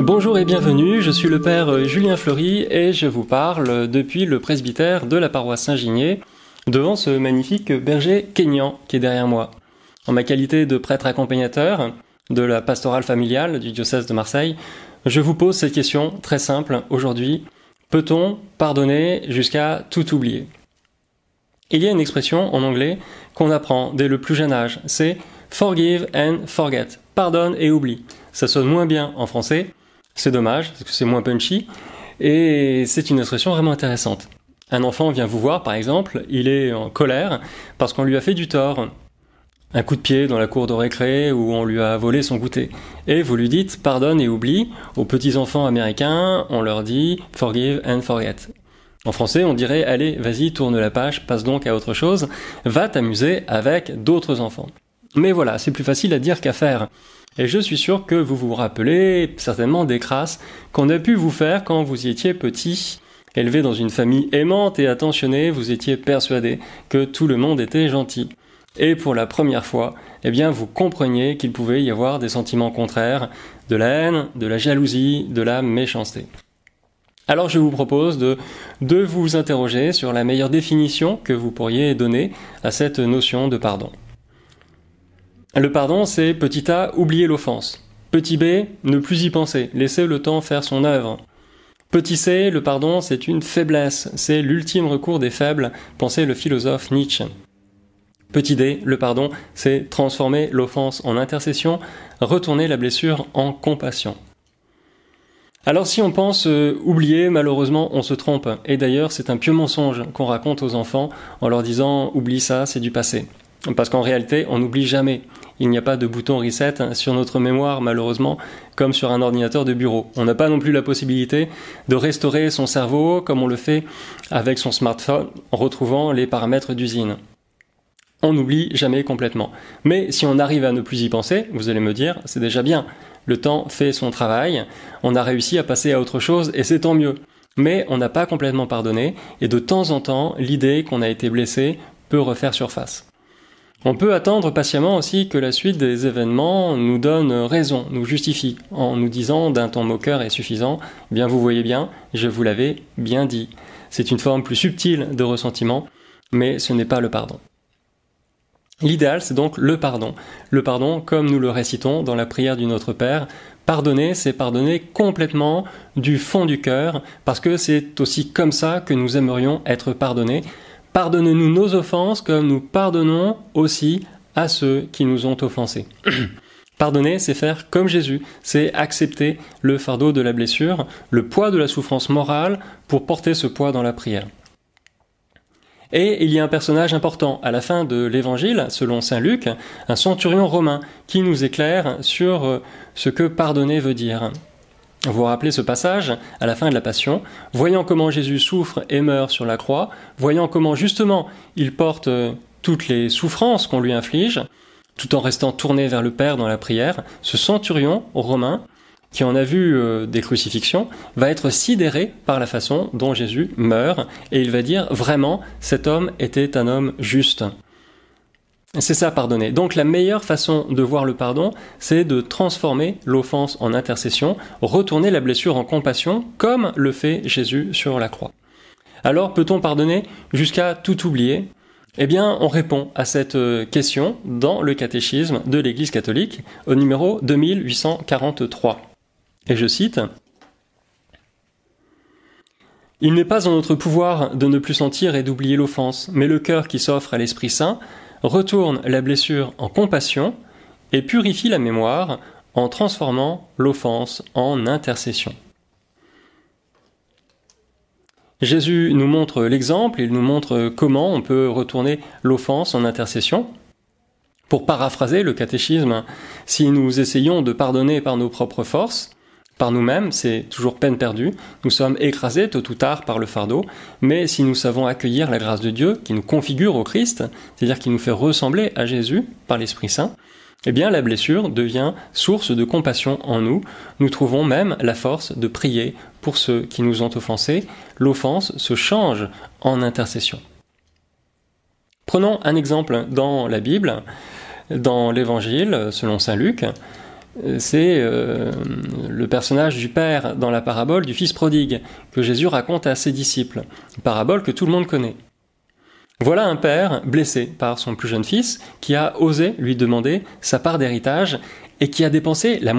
Bonjour et bienvenue, je suis le père euh, Julien Fleury et je vous parle depuis le presbytère de la paroisse saint gigné devant ce magnifique berger kényan qui est derrière moi. En ma qualité de prêtre accompagnateur de la pastorale familiale du diocèse de Marseille, je vous pose cette question très simple aujourd'hui. Peut-on pardonner jusqu'à tout oublier il y a une expression en anglais qu'on apprend dès le plus jeune âge, c'est forgive and forget, pardonne et oublie. Ça sonne moins bien en français, c'est dommage, parce que c'est moins punchy, et c'est une expression vraiment intéressante. Un enfant vient vous voir, par exemple, il est en colère parce qu'on lui a fait du tort, un coup de pied dans la cour de récré où on lui a volé son goûter. Et vous lui dites pardonne et oublie. Aux petits enfants américains, on leur dit forgive and forget. En français, on dirait allez, vas-y, tourne la page, passe donc à autre chose, va t'amuser avec d'autres enfants. Mais voilà, c'est plus facile à dire qu'à faire. Et je suis sûr que vous vous rappelez certainement des crasses qu'on a pu vous faire quand vous étiez petit. Élevé dans une famille aimante et attentionnée, vous étiez persuadé que tout le monde était gentil. Et pour la première fois, eh bien, vous compreniez qu'il pouvait y avoir des sentiments contraires, de la haine, de la jalousie, de la méchanceté. Alors je vous propose de, vous interroger sur la meilleure définition que vous pourriez donner à cette notion de pardon. Le pardon, c'est petit a, oublier l'offense. Petit b, ne plus y penser, laisser le temps faire son œuvre. Petit c, le pardon, c'est une faiblesse, c'est l'ultime recours des faibles, pensait le philosophe Nietzsche. Petit d, le pardon, c'est transformer l'offense en intercession, retourner la blessure en compassion. Alors si on pense euh, oublier, malheureusement, on se trompe. Et d'ailleurs, c'est un pieux mensonge qu'on raconte aux enfants en leur disant oublie ça, c'est du passé. Parce qu'en réalité, on n'oublie jamais. Il n'y a pas de bouton reset sur notre mémoire, malheureusement, comme sur un ordinateur de bureau. On n'a pas non plus la possibilité de restaurer son cerveau comme on le fait avec son smartphone en retrouvant les paramètres d'usine on n'oublie jamais complètement. Mais si on arrive à ne plus y penser, vous allez me dire, c'est déjà bien. Le temps fait son travail, on a réussi à passer à autre chose et c'est tant mieux. Mais on n'a pas complètement pardonné et de temps en temps, l'idée qu'on a été blessé peut refaire surface. On peut attendre patiemment aussi que la suite des événements nous donne raison, nous justifie, en nous disant d'un ton moqueur est suffisant, bien vous voyez bien, je vous l'avais bien dit. C'est une forme plus subtile de ressentiment, mais ce n'est pas le pardon. L'idéal, c'est donc le pardon. Le pardon, comme nous le récitons dans la prière du Notre Père, pardonner, c'est pardonner complètement du fond du cœur, parce que c'est aussi comme ça que nous aimerions être pardonnés. Pardonne-nous nos offenses comme nous pardonnons aussi à ceux qui nous ont offensés. Pardonner, c'est faire comme Jésus, c'est accepter le fardeau de la blessure, le poids de la souffrance morale pour porter ce poids dans la prière. Et il y a un personnage important à la fin de l'évangile, selon saint Luc, un centurion romain, qui nous éclaire sur euh, ce que pardonner veut dire. Vous vous rappelez ce passage à la fin de la Passion, voyant comment Jésus souffre et meurt sur la croix, voyant comment justement il porte euh, toutes les souffrances qu'on lui inflige, tout en restant tourné vers le Père dans la prière, ce centurion romain qui en a vu euh, des crucifixions, va être sidéré par la façon dont Jésus meurt, et il va dire vraiment, cet homme était un homme juste. C'est ça, pardonner. Donc la meilleure façon de voir le pardon, c'est de transformer l'offense en intercession, retourner la blessure en compassion, comme le fait Jésus sur la croix. Alors peut-on pardonner jusqu'à tout oublier Eh bien, on répond à cette euh, question dans le catéchisme de l'Église catholique au numéro 2843. Et je cite Il n'est pas en notre pouvoir de ne plus sentir et d'oublier l'offense, mais le cœur qui s'offre à l'Esprit Saint retourne la blessure en compassion et purifie la mémoire en transformant l'offense en intercession. Jésus nous montre l'exemple, il nous montre comment on peut retourner l'offense en intercession. Pour paraphraser le catéchisme, si nous essayons de pardonner par nos propres forces, par nous-mêmes, c'est toujours peine perdue. Nous sommes écrasés tôt ou tard par le fardeau, mais si nous savons accueillir la grâce de Dieu qui nous configure au Christ, c'est-à-dire qui nous fait ressembler à Jésus par l'Esprit Saint, eh bien la blessure devient source de compassion en nous. Nous trouvons même la force de prier pour ceux qui nous ont offensés. L'offense se change en intercession. Prenons un exemple dans la Bible, dans l'Évangile selon Saint Luc c'est euh, le personnage du père dans la parabole du fils prodigue que Jésus raconte à ses disciples, parabole que tout le monde connaît. Voilà un père blessé par son plus jeune fils qui a osé lui demander sa part d'héritage et qui a dépensé la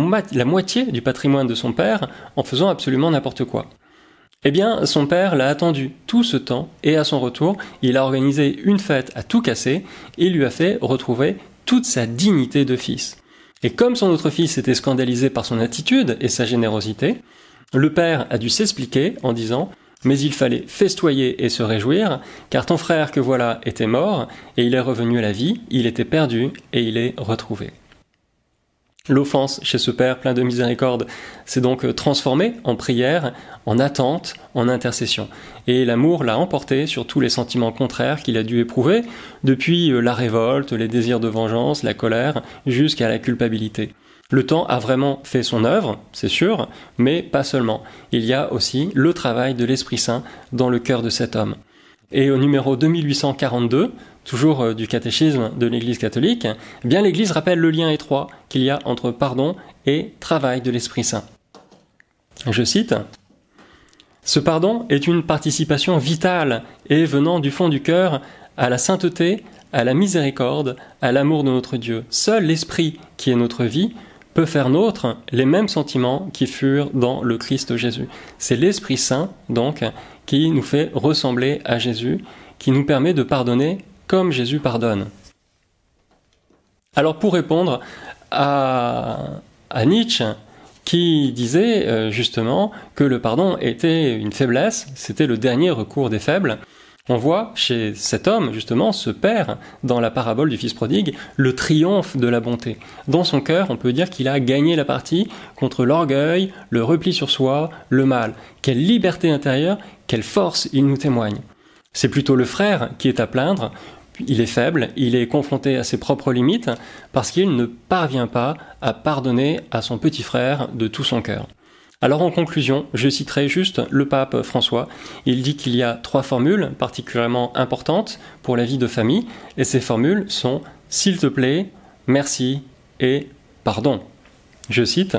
moitié du patrimoine de son père en faisant absolument n'importe quoi. Eh bien, son père l'a attendu tout ce temps et à son retour, il a organisé une fête à tout casser et lui a fait retrouver toute sa dignité de fils. Et comme son autre fils était scandalisé par son attitude et sa générosité, le père a dû s'expliquer en disant mais il fallait festoyer et se réjouir, car ton frère que voilà était mort, et il est revenu à la vie, il était perdu, et il est retrouvé. L'offense chez ce Père plein de miséricorde s'est donc euh, transformée en prière, en attente, en intercession. Et l'amour l'a emporté sur tous les sentiments contraires qu'il a dû éprouver, depuis euh, la révolte, les désirs de vengeance, la colère, jusqu'à la culpabilité. Le temps a vraiment fait son œuvre, c'est sûr, mais pas seulement. Il y a aussi le travail de l'Esprit Saint dans le cœur de cet homme. Et au numéro 2842, toujours euh, du catéchisme de l'Église catholique, eh bien l'Église rappelle le lien étroit qu'il y a entre pardon et travail de l'Esprit Saint. Je cite Ce pardon est une participation vitale et venant du fond du cœur à la sainteté, à la miséricorde, à l'amour de notre Dieu. Seul l'Esprit, qui est notre vie, peut faire nôtre les mêmes sentiments qui furent dans le Christ Jésus. C'est l'Esprit Saint, donc, qui nous fait ressembler à Jésus, qui nous permet de pardonner comme Jésus pardonne. Alors pour répondre à, à Nietzsche, qui disait euh, justement que le pardon était une faiblesse, c'était le dernier recours des faibles, on voit chez cet homme, justement, ce père, dans la parabole du fils prodigue, le triomphe de la bonté. Dans son cœur, on peut dire qu'il a gagné la partie contre l'orgueil, le repli sur soi, le mal. Quelle liberté intérieure, quelle force il nous témoigne. C'est plutôt le frère qui est à plaindre. Il est faible, il est confronté à ses propres limites parce qu'il ne parvient pas à pardonner à son petit frère de tout son cœur. Alors en conclusion, je citerai juste le pape François. Il dit qu'il y a trois formules particulièrement importantes pour la vie de famille, et ces formules sont s'il te plaît, merci et pardon. Je cite.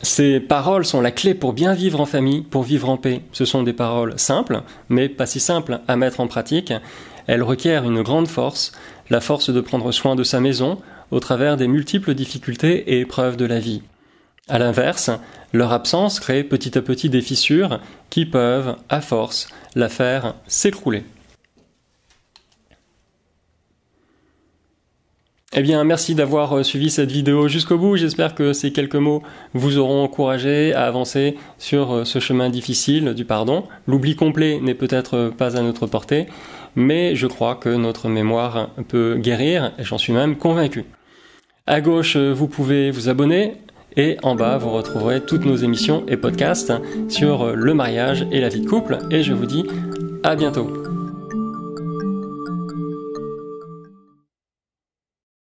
Ces paroles sont la clé pour bien vivre en famille, pour vivre en paix. Ce sont des paroles simples, mais pas si simples à mettre en pratique. Elles requièrent une grande force, la force de prendre soin de sa maison au travers des multiples difficultés et épreuves de la vie. À l'inverse, leur absence crée petit à petit des fissures qui peuvent, à force, la faire s'écrouler. Eh bien, merci d'avoir euh, suivi cette vidéo jusqu'au bout. J'espère que ces quelques mots vous auront encouragé à avancer sur euh, ce chemin difficile du pardon. L'oubli complet n'est peut-être pas à notre portée, mais je crois que notre mémoire peut guérir, et j'en suis même convaincu. À gauche, euh, vous pouvez vous abonner, et en bas, vous retrouverez toutes nos émissions et podcasts sur le mariage et la vie de couple. Et je vous dis à bientôt.